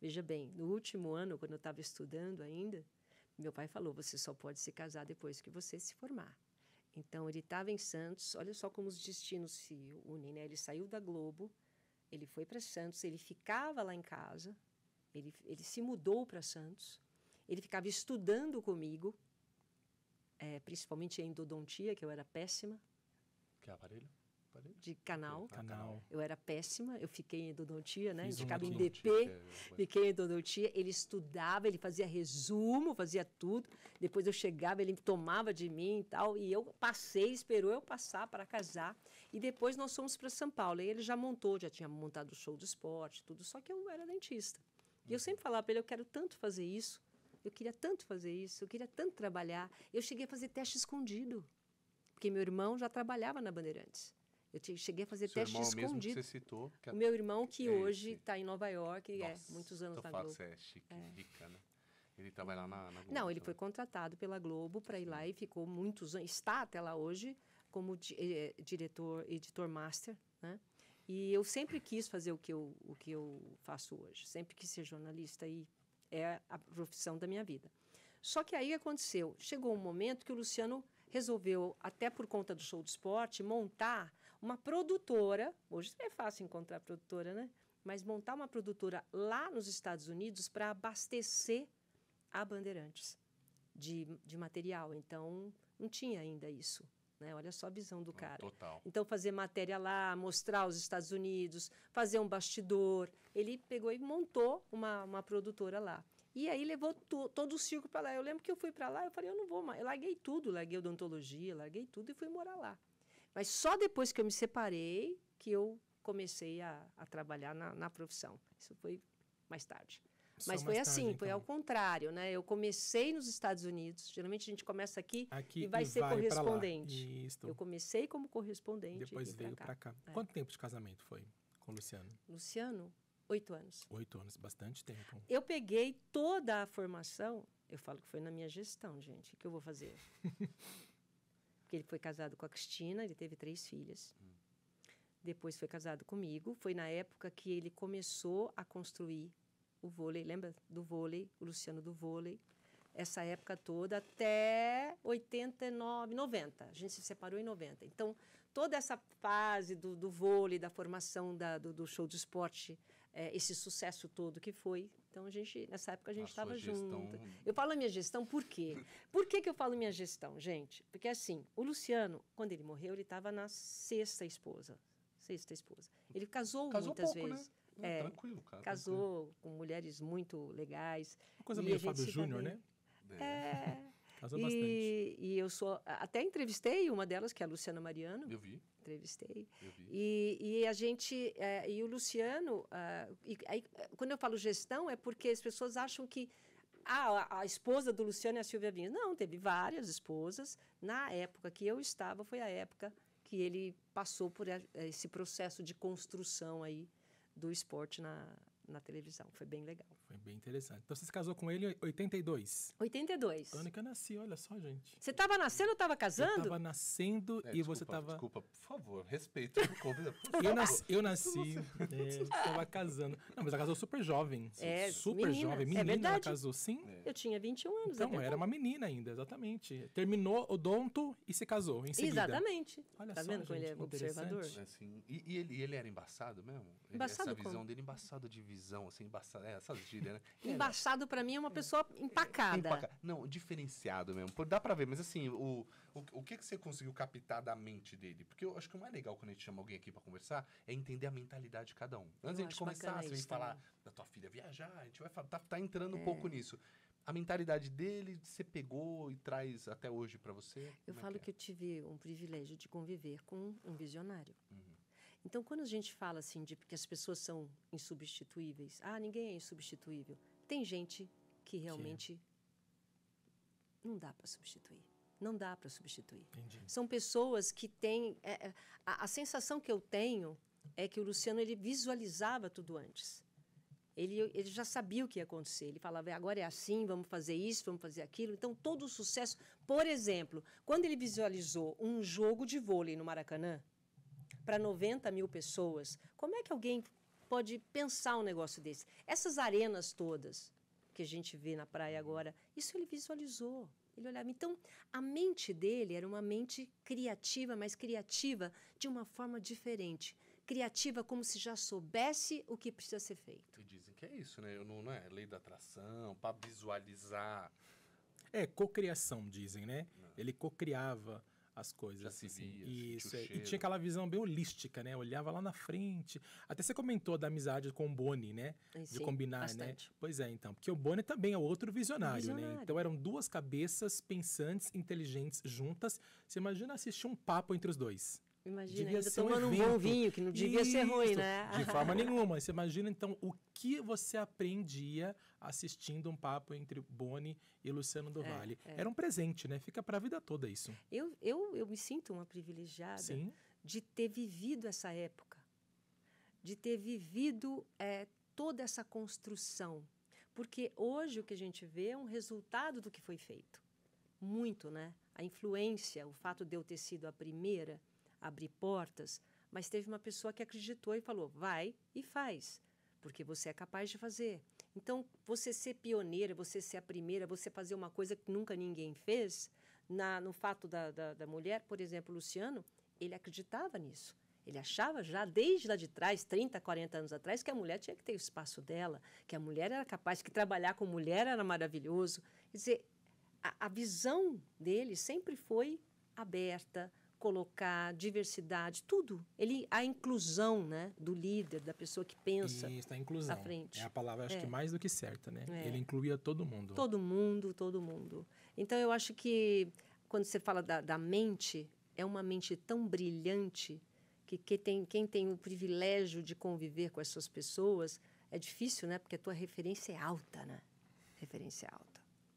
Veja bem, no último ano, quando eu estava estudando ainda, meu pai falou: você só pode se casar depois que você se formar. Então ele estava em Santos, olha só como os destinos se unem, né? Ele saiu da Globo, ele foi para Santos, ele ficava lá em casa, ele, ele se mudou para Santos, ele ficava estudando comigo, é, principalmente em endodontia, que eu era péssima. Que aparelho? De ah, canal. canal. Eu era péssima, eu fiquei em endodontia, né? Ficava em DP, fiquei em endodontia. Ele estudava, ele fazia resumo, fazia tudo. Depois eu chegava, ele tomava de mim e tal. E eu passei, esperou eu passar para casar. E depois nós fomos para São Paulo. E ele já montou, já tinha montado o show do esporte, tudo. Só que eu era dentista. E eu uhum. sempre falava para ele, eu quero tanto fazer isso. Eu queria tanto fazer isso, eu queria tanto trabalhar. Eu cheguei a fazer teste escondido, porque meu irmão já trabalhava na Bandeirantes. Eu te, cheguei a fazer Seu teste irmão escondido. Mesmo que você citou. Que o é meu irmão, que é hoje está em Nova York, é, Nossa, é muitos anos na Globo. Você é chique, é. rica, né? Ele trabalha lá na, na Globo. Não, ele foi contratado pela Globo para ir lá e ficou muitos anos, está até lá hoje, como di, eh, diretor, editor master, né? E eu sempre quis fazer o que eu, o que eu faço hoje, sempre quis ser jornalista e é a profissão da minha vida. Só que aí aconteceu, chegou um momento que o Luciano resolveu, até por conta do show do esporte, montar uma produtora, hoje é fácil encontrar produtora, né? Mas montar uma produtora lá nos Estados Unidos para abastecer a Bandeirantes de, de material. Então, não tinha ainda isso. Né? Olha só a visão do cara. Total. Então, fazer matéria lá, mostrar os Estados Unidos, fazer um bastidor. Ele pegou e montou uma, uma produtora lá. E aí levou to, todo o circo para lá. Eu lembro que eu fui para lá, eu falei, eu não vou mais. Eu larguei tudo, larguei odontologia, larguei tudo e fui morar lá. Mas só depois que eu me separei que eu comecei a, a trabalhar na, na, profissão. Isso foi mais tarde. Só Mas foi assim, tarde, assim, então. foi ao contrário, né? Eu comecei nos Estados Unidos. Geralmente a gente começa aqui, aqui e vai e ser vai correspondente. Isso. Eu comecei como correspondente. Depois veio para cá. cá. É. Quanto tempo de casamento foi com o Luciano? Luciano, oito anos. Oito anos, bastante tempo. Eu peguei toda a formação eu falo que foi na minha gestão, gente. O que eu vou fazer? porque ele foi casado com a Cristina, ele teve três filhas. Hum. Depois foi casado comigo. Foi na época que ele começou a construir o vôlei. Lembra do vôlei? O Luciano do vôlei. Essa época toda até 89, 90. A gente se separou em 90. Então, toda essa fase do, do vôlei, da formação da, do, do show de esporte é, esse sucesso todo que foi. Então, a gente, nessa época, a gente estava junto. Eu falo a minha gestão por quê? Por que, que eu falo minha gestão, gente? Porque, assim, o Luciano, quando ele morreu, ele estava na sexta esposa. Sexta esposa. Ele casou, casou muitas pouco, né? vezes. Né? é, tranquilo, cara. Casou tranquilo. com mulheres muito legais. Uma coisa meio Fábio Júnior, né? É. é e, bastante. E eu sou. Até entrevistei uma delas, que é a Luciana Mariano. Eu vi. Entrevistei. Eu vi. E, e a gente. É, e o Luciano. Ah, e, aí, quando eu falo gestão, é porque as pessoas acham que. A, a esposa do Luciano é a Silvia Vinhas. Não, teve várias esposas. Na época que eu estava, foi a época que ele passou por é, esse processo de construção aí do esporte na, na televisão. Foi bem legal. Foi bem interessante. Então você se casou com ele em 82? 82. Quando que eu nasci, olha só, gente. Você estava nascendo ou estava casando? Eu tava nascendo é, e desculpa, você estava. Desculpa, por favor, respeito. Por eu, nasci, eu nasci, é, estava casando. Não, mas ela casou super jovem. É, super menina, jovem. É menina, é verdade. ela casou, sim. É. Eu tinha 21 anos. Então, né? era uma menina ainda, exatamente. Terminou o donto e se casou em seguida. Exatamente. Olha tá só, vendo gente, como ele é observador? Assim, e, e ele, ele, era embaçado mesmo? Embaçado Essa como? visão dele, embaçado de visão, assim, embaçado. É, essas Brasília, né? É, né? para mim é uma é. pessoa empacada. Não, diferenciado mesmo. Dá para ver, mas assim, o, o, o que, que você conseguiu captar da mente dele? Porque eu acho que o mais legal quando a gente chama alguém aqui para conversar é entender a mentalidade de cada um. Antes de a gente começar, você vem falar da tua filha viajar, a gente vai falar, tá, tá entrando é. um pouco nisso a mentalidade dele você pegou e traz até hoje para você? Eu é falo é que, é? que, eu tive um privilégio de conviver com um visionário. Uhum. Então, quando a gente fala assim de que as pessoas são insubstituíveis, ah, ninguém é insubstituível. Tem gente que realmente Sim. não dá para substituir. Não dá para substituir. Entendi. São pessoas que têm. É, é, a, a sensação que eu tenho é que o Luciano ele visualizava tudo antes. Ele, ele, já sabia o que ia acontecer. Ele falava, é, agora é assim, vamos fazer isso, vamos fazer aquilo. Então, todo o sucesso. Por exemplo, quando ele visualizou um jogo de vôlei no Maracanã, para 90 mil pessoas. Como é que alguém pode pensar um negócio desse? Essas arenas todas que a gente vê na praia agora, isso ele visualizou. Ele olhava. Então, a mente dele era uma mente criativa, mas criativa de uma forma diferente. Criativa como se já soubesse o que precisa ser feito. E dizem que é isso, né? Eu não, não é lei da atração, para visualizar. É, cocriação, dizem, né? Não. Ah. Ele cocriava as coisas. Já se assim. via, assim. Isso, é. e tinha aquela visão bem holística, né? Olhava lá na frente. Até você comentou da amizade com o Boni, né? de combinar, né? bastante. né? Pois é, então. Porque o Boni também é outro visionário, né? visionário, né? Então eram duas cabeças pensantes, inteligentes, juntas. Você imagina assistir um papo entre os dois. Imagina, devia ainda tomando um, um, bom vinho, que não devia Isso, ser ruim, né? De forma nenhuma. Você imagina, então, o que você aprendia assistindo um papo entre Boni e Luciano do é, Vale. é. Era um presente, né? Fica para a vida toda isso. Eu, eu, eu me sinto uma privilegiada Sim. de ter vivido essa época, de ter vivido é, toda essa construção. Porque hoje o que a gente vê é um resultado do que foi feito. Muito, né? A influência, o fato de eu ter sido a primeira abrir portas, mas teve uma pessoa que acreditou e falou: vai e faz, porque você é capaz de fazer. Então, você ser pioneira, você ser a primeira, você fazer uma coisa que nunca ninguém fez, na, no fato da, da, da mulher, por exemplo, Luciano, ele acreditava nisso. Ele achava já desde lá de trás, 30, 40 anos atrás, que a mulher tinha que ter o espaço dela, que a mulher era capaz, que trabalhar com mulher era maravilhoso. Quer dizer, a, a visão dele sempre foi aberta, colocar diversidade, tudo. Ele a inclusão, né, do líder, da pessoa que pensa. Isso, a inclusão. À frente. É a palavra acho é. que mais do que certa, né? É. Ele incluía todo mundo. Todo mundo, todo mundo. Então eu acho que quando você fala da, da mente, é uma mente tão brilhante que, que tem, quem tem o privilégio de conviver com essas pessoas é difícil, né? Porque a tua referência é alta, né? Referência alta.